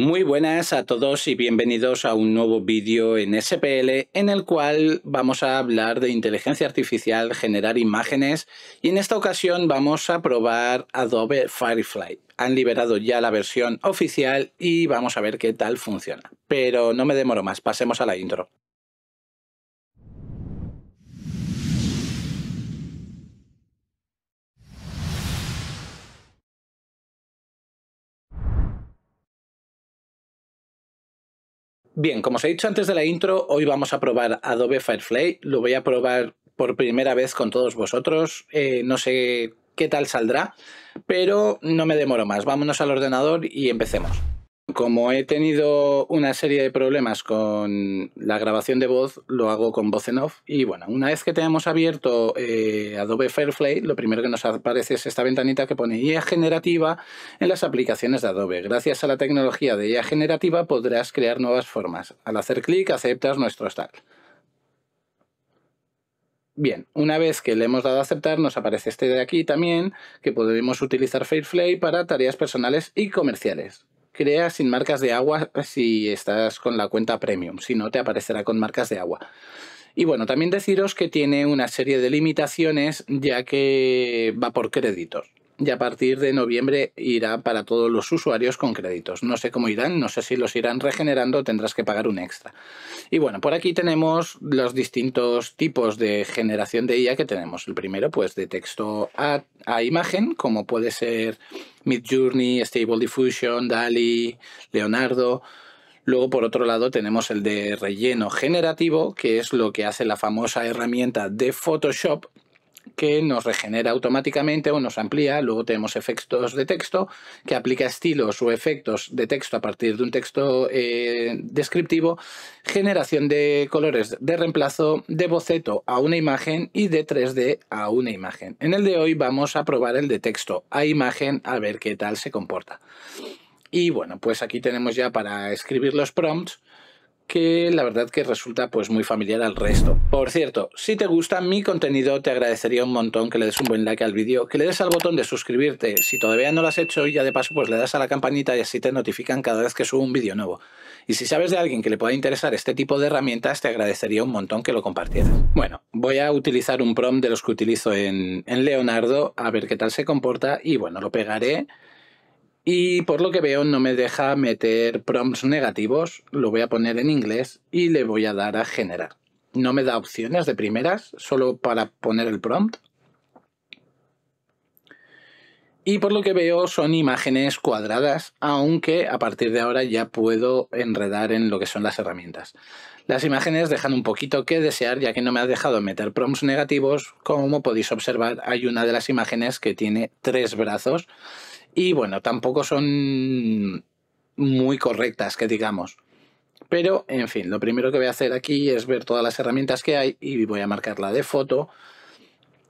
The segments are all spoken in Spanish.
Muy buenas a todos y bienvenidos a un nuevo vídeo en SPL en el cual vamos a hablar de inteligencia artificial, generar imágenes y en esta ocasión vamos a probar Adobe Firefly. Han liberado ya la versión oficial y vamos a ver qué tal funciona. Pero no me demoro más, pasemos a la intro. Bien, como os he dicho antes de la intro, hoy vamos a probar Adobe Firefly. Lo voy a probar por primera vez con todos vosotros. Eh, no sé qué tal saldrá, pero no me demoro más. Vámonos al ordenador y empecemos. Como he tenido una serie de problemas con la grabación de voz, lo hago con voz en off. Y bueno, una vez que tenemos abierto eh, Adobe Firefly, lo primero que nos aparece es esta ventanita que pone IA generativa en las aplicaciones de Adobe. Gracias a la tecnología de IA generativa podrás crear nuevas formas. Al hacer clic aceptas nuestro style. Bien, una vez que le hemos dado a aceptar, nos aparece este de aquí también, que podemos utilizar Firefly para tareas personales y comerciales crea sin marcas de agua si estás con la cuenta premium, si no te aparecerá con marcas de agua. Y bueno, también deciros que tiene una serie de limitaciones ya que va por créditos y a partir de noviembre irá para todos los usuarios con créditos. No sé cómo irán, no sé si los irán regenerando, tendrás que pagar un extra. Y bueno, por aquí tenemos los distintos tipos de generación de IA que tenemos. El primero, pues de texto a, imagen, como puede ser Midjourney, Stable Diffusion, DALI, Leonardo. Luego, por otro lado, tenemos el de relleno generativo, que es lo que hace la famosa herramienta de Photoshop, que nos regenera automáticamente o nos amplía. Luego tenemos efectos de texto que aplica estilos o efectos de texto a partir de un texto eh, descriptivo, generación de colores de reemplazo, de boceto a una imagen y de 3D a una imagen. En el de hoy vamos a probar el de texto a imagen a ver qué tal se comporta. Y bueno, pues aquí tenemos ya para escribir los prompts que la verdad que resulta pues muy familiar al resto. Por cierto, si te gusta mi contenido te agradecería un montón que le des un buen like al vídeo, que le des al botón de suscribirte si todavía no lo has hecho y ya de paso pues le das a la campanita y así te notifican cada vez que subo un vídeo nuevo. Y si sabes de alguien que le pueda interesar este tipo de herramientas te agradecería un montón que lo compartieras. Bueno, voy a utilizar un prompt de los que utilizo en, en Leonardo a ver qué tal se comporta y bueno, lo pegaré y por lo que veo no me deja meter prompts negativos, lo voy a poner en inglés y le voy a dar a generar. No me da opciones de primeras, solo para poner el prompt. Y por lo que veo son imágenes cuadradas, aunque a partir de ahora ya puedo enredar en lo que son las herramientas. Las imágenes dejan un poquito que desear ya que no me ha dejado meter prompts negativos. Como podéis observar hay una de las imágenes que tiene tres brazos y bueno, tampoco son muy correctas, que digamos. Pero, en fin, lo primero que voy a hacer aquí es ver todas las herramientas que hay y voy a marcar la de foto.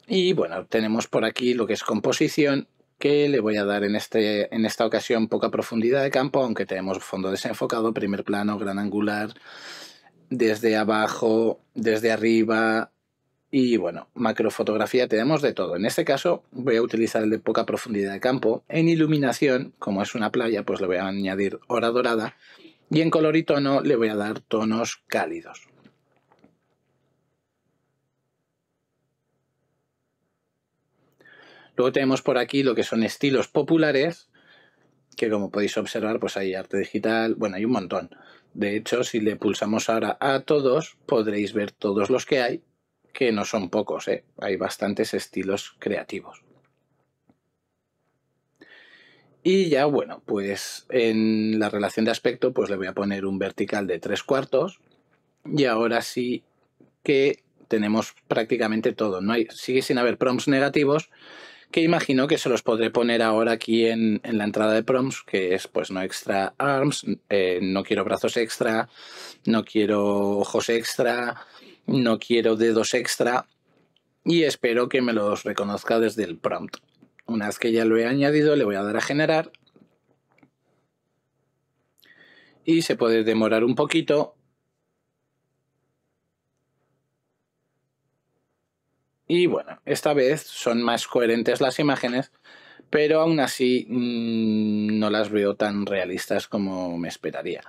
Y bueno, tenemos por aquí lo que es composición, que le voy a dar en, este, en esta ocasión poca profundidad de campo, aunque tenemos fondo desenfocado, primer plano, gran angular, desde abajo, desde arriba, y bueno, macrofotografía tenemos de todo. En este caso voy a utilizar el de poca profundidad de campo. En iluminación, como es una playa, pues le voy a añadir hora dorada. Y en color y tono le voy a dar tonos cálidos. Luego tenemos por aquí lo que son estilos populares, que como podéis observar, pues hay arte digital, bueno, hay un montón. De hecho, si le pulsamos ahora a todos, podréis ver todos los que hay que no son pocos, ¿eh? hay bastantes estilos creativos. Y ya, bueno, pues en la relación de aspecto, pues le voy a poner un vertical de tres cuartos. Y ahora sí que tenemos prácticamente todo. No hay, sigue sin haber prompts negativos, que imagino que se los podré poner ahora aquí en, la entrada de prompts, que es pues no extra arms, eh, no quiero brazos extra, no quiero ojos extra, no quiero dedos extra y espero que me los reconozca desde el prompt. Una vez que ya lo he añadido le voy a dar a generar y se puede demorar un poquito Y bueno, esta vez son más coherentes las imágenes, pero aún así mm, no las veo tan realistas como me esperaría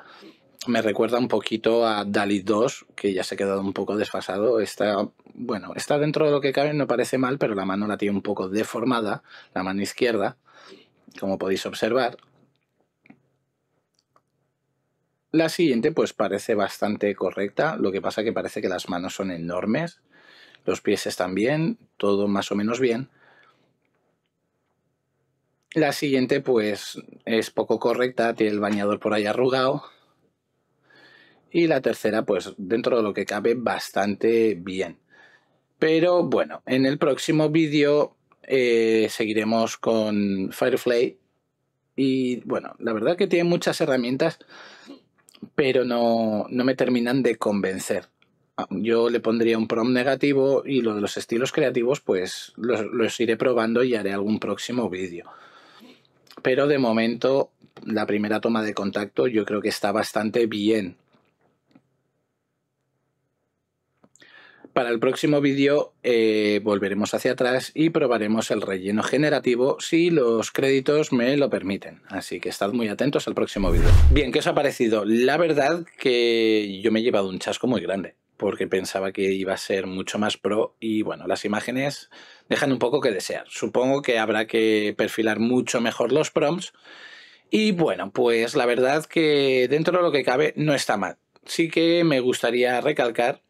me recuerda un poquito a Dalit 2, que ya se ha quedado un poco desfasado. Está, bueno, está dentro de lo que cabe, no parece mal, pero la mano la tiene un poco deformada, la mano izquierda, como podéis observar. La siguiente pues parece bastante correcta, lo que pasa que parece que las manos son enormes, los pies están bien, todo más o menos bien. La siguiente pues es poco correcta, tiene el bañador por ahí arrugado, y la tercera, pues dentro de lo que cabe, bastante bien. Pero bueno, en el próximo vídeo eh, seguiremos con Firefly y bueno, la verdad que tiene muchas herramientas, pero no, me terminan de convencer. Ah, yo le pondría un prom negativo y lo de los estilos creativos, pues los, los iré probando y haré algún próximo vídeo. Pero de momento, la primera toma de contacto yo creo que está bastante bien Para el próximo vídeo eh, volveremos hacia atrás y probaremos el relleno generativo si los créditos me lo permiten. Así que estad muy atentos al próximo vídeo. Bien, ¿qué os ha parecido? La verdad que yo me he llevado un chasco muy grande porque pensaba que iba a ser mucho más pro y bueno, las imágenes dejan un poco que desear. Supongo que habrá que perfilar mucho mejor los prompts y bueno, pues la verdad que dentro de lo que cabe no está mal. Sí que me gustaría recalcar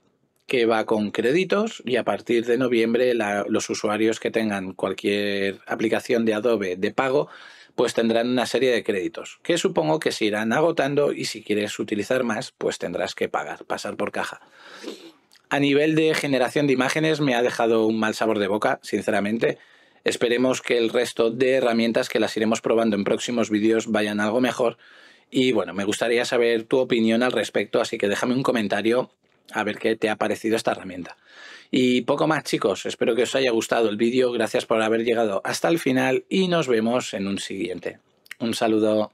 que va con créditos y a partir de noviembre los usuarios que tengan cualquier aplicación de Adobe de pago pues tendrán una serie de créditos que supongo que se irán agotando y si quieres utilizar más pues tendrás que pagar, pasar por caja. A nivel de generación de imágenes me ha dejado un mal sabor de boca, sinceramente. Esperemos que el resto de herramientas que las iremos probando en próximos vídeos vayan algo mejor. Y bueno, me gustaría saber tu opinión al respecto, así que déjame un comentario a ver qué te ha parecido esta herramienta. Y poco más chicos, espero que os haya gustado el vídeo, gracias por haber llegado hasta el final y nos vemos en un siguiente. Un saludo.